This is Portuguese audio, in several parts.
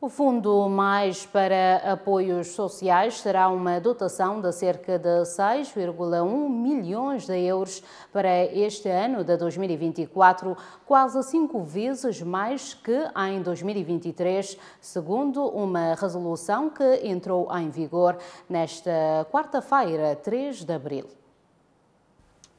O Fundo Mais para Apoios Sociais será uma dotação de cerca de 6,1 milhões de euros para este ano de 2024, quase cinco vezes mais que em 2023, segundo uma resolução que entrou em vigor nesta quarta-feira, 3 de abril.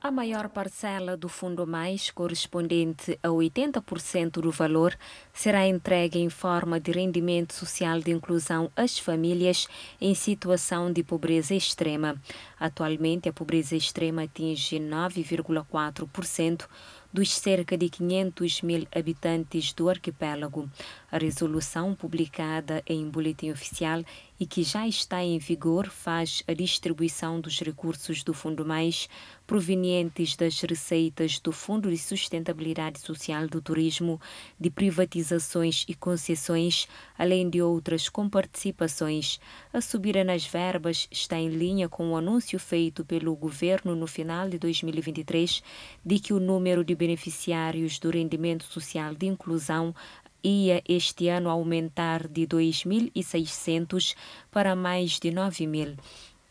A maior parcela do Fundo Mais, correspondente a 80% do valor, será entregue em forma de rendimento social de inclusão às famílias em situação de pobreza extrema. Atualmente, a pobreza extrema atinge 9,4% dos cerca de 500 mil habitantes do arquipélago. A resolução, publicada em Boletim Oficial e que já está em vigor, faz a distribuição dos recursos do Fundo Mais provenientes das receitas do Fundo de Sustentabilidade Social do Turismo, de privatizações e concessões, além de outras comparticipações. A subida nas verbas está em linha com o anúncio feito pelo governo no final de 2023 de que o número de beneficiários do rendimento social de inclusão ia este ano aumentar de 2.600 para mais de 9.000.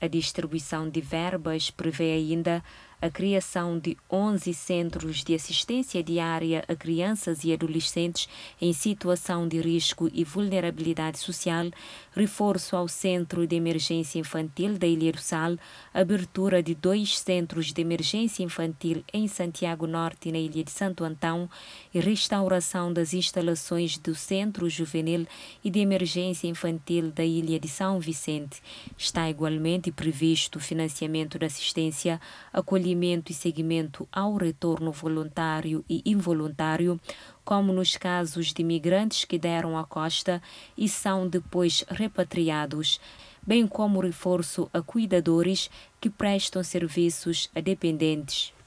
A distribuição de verbas prevê ainda a criação de 11 centros de assistência diária a crianças e adolescentes em situação de risco e vulnerabilidade social, reforço ao Centro de Emergência Infantil da Ilha do Sal, abertura de dois centros de emergência infantil em Santiago Norte, na Ilha de Santo Antão, e restauração das instalações do Centro Juvenil e de Emergência Infantil da Ilha de São Vicente. Está igualmente previsto o financiamento da assistência acolhida acolhimento e seguimento ao retorno voluntário e involuntário, como nos casos de migrantes que deram à costa e são depois repatriados, bem como reforço a cuidadores que prestam serviços a dependentes.